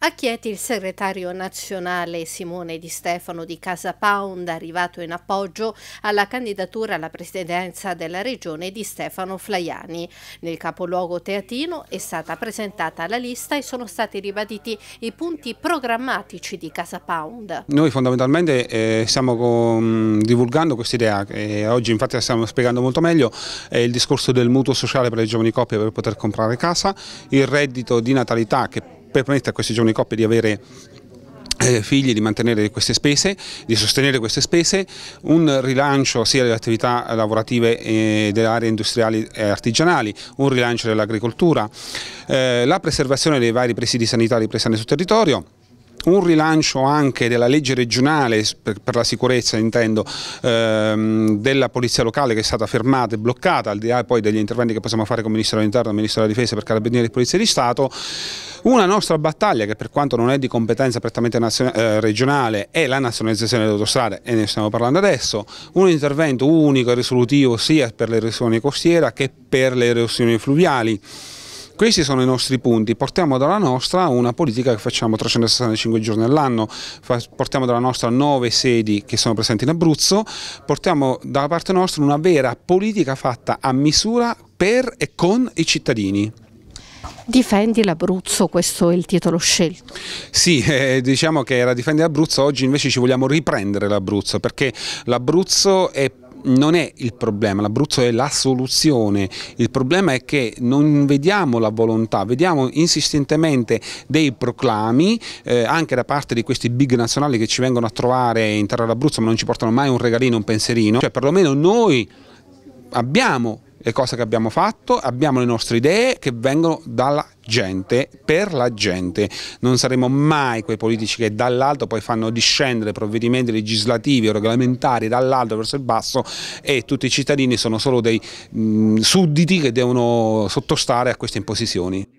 A Chieti il segretario nazionale Simone Di Stefano di Casa Pound, arrivato in appoggio alla candidatura alla presidenza della regione di Stefano Flaiani. Nel capoluogo teatino è stata presentata la lista e sono stati ribaditi i punti programmatici di Casa Pound. Noi fondamentalmente eh, stiamo con, divulgando questa idea, oggi infatti la stiamo spiegando molto meglio, eh, il discorso del mutuo sociale per le giovani coppie per poter comprare casa, il reddito di natalità che permette a queste giovani coppie di avere eh, figli di mantenere queste spese, di sostenere queste spese, un rilancio sia delle attività lavorative e eh, delle aree industriali e artigianali, un rilancio dell'agricoltura, eh, la preservazione dei vari presidi sanitari presenti sul territorio un rilancio anche della legge regionale per, per la sicurezza intendo ehm, della polizia locale che è stata fermata e bloccata al di là poi degli interventi che possiamo fare come Ministro dell'Interno, Ministro della Difesa per Carabinieri e Polizia di Stato una nostra battaglia che per quanto non è di competenza prettamente eh, regionale è la nazionalizzazione delle autostrade e ne stiamo parlando adesso, un intervento unico e risolutivo sia per l'erosione costiera che per le erosioni fluviali. Questi sono i nostri punti, portiamo dalla nostra una politica che facciamo 365 giorni all'anno, portiamo dalla nostra 9 sedi che sono presenti in Abruzzo, portiamo dalla parte nostra una vera politica fatta a misura per e con i cittadini. Difendi l'Abruzzo, questo è il titolo scelto. Sì, eh, diciamo che era Difendi l'Abruzzo, oggi invece ci vogliamo riprendere l'Abruzzo perché l'Abruzzo è non è il problema, l'Abruzzo è la soluzione, il problema è che non vediamo la volontà, vediamo insistentemente dei proclami eh, anche da parte di questi big nazionali che ci vengono a trovare in terra d'Abruzzo ma non ci portano mai un regalino, un pensierino, cioè perlomeno noi abbiamo le cose che abbiamo fatto, abbiamo le nostre idee che vengono dalla gente, per la gente. Non saremo mai quei politici che dall'alto poi fanno discendere provvedimenti legislativi o regolamentari dall'alto verso il basso e tutti i cittadini sono solo dei mh, mm, sudditi che devono sottostare a queste imposizioni.